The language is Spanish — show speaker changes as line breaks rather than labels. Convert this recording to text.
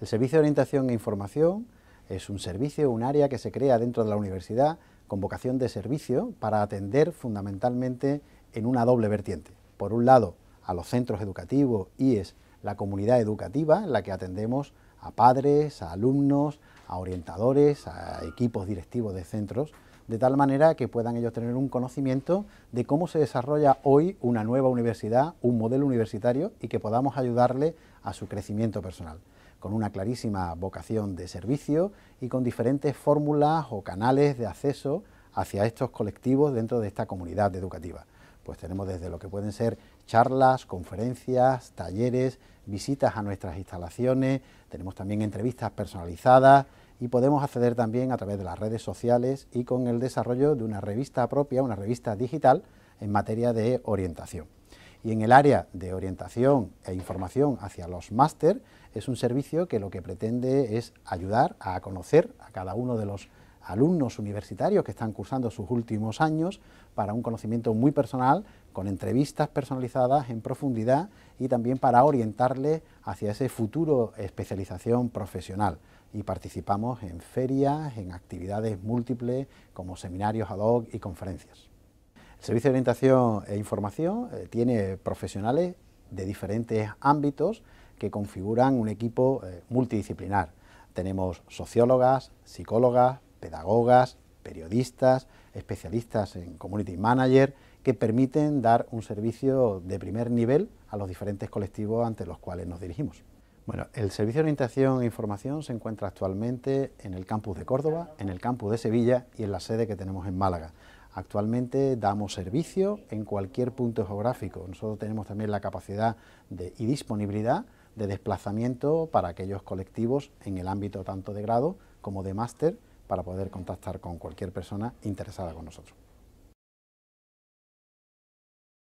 El Servicio de Orientación e Información es un servicio, un área que se crea dentro de la universidad con vocación de servicio para atender fundamentalmente en una doble vertiente. Por un lado, a los centros educativos, y es la comunidad educativa, en la que atendemos a padres, a alumnos, a orientadores, a equipos directivos de centros, de tal manera que puedan ellos tener un conocimiento de cómo se desarrolla hoy una nueva universidad, un modelo universitario y que podamos ayudarle a su crecimiento personal con una clarísima vocación de servicio y con diferentes fórmulas o canales de acceso hacia estos colectivos dentro de esta comunidad educativa. Pues tenemos desde lo que pueden ser charlas, conferencias, talleres, visitas a nuestras instalaciones, tenemos también entrevistas personalizadas y podemos acceder también a través de las redes sociales y con el desarrollo de una revista propia, una revista digital en materia de orientación. Y en el área de orientación e información hacia los máster es un servicio que lo que pretende es ayudar a conocer a cada uno de los alumnos universitarios que están cursando sus últimos años para un conocimiento muy personal, con entrevistas personalizadas en profundidad y también para orientarle hacia ese futuro especialización profesional. Y participamos en ferias, en actividades múltiples como seminarios ad hoc y conferencias. El Servicio de Orientación e Información eh, tiene profesionales de diferentes ámbitos que configuran un equipo eh, multidisciplinar. Tenemos sociólogas, psicólogas, pedagogas, periodistas, especialistas en community manager, que permiten dar un servicio de primer nivel a los diferentes colectivos ante los cuales nos dirigimos. Bueno, el Servicio de Orientación e Información se encuentra actualmente en el campus de Córdoba, en el campus de Sevilla y en la sede que tenemos en Málaga. Actualmente damos servicio en cualquier punto geográfico. Nosotros tenemos también la capacidad y disponibilidad de desplazamiento para aquellos colectivos en el ámbito tanto de grado como de máster para poder contactar con cualquier persona interesada con nosotros.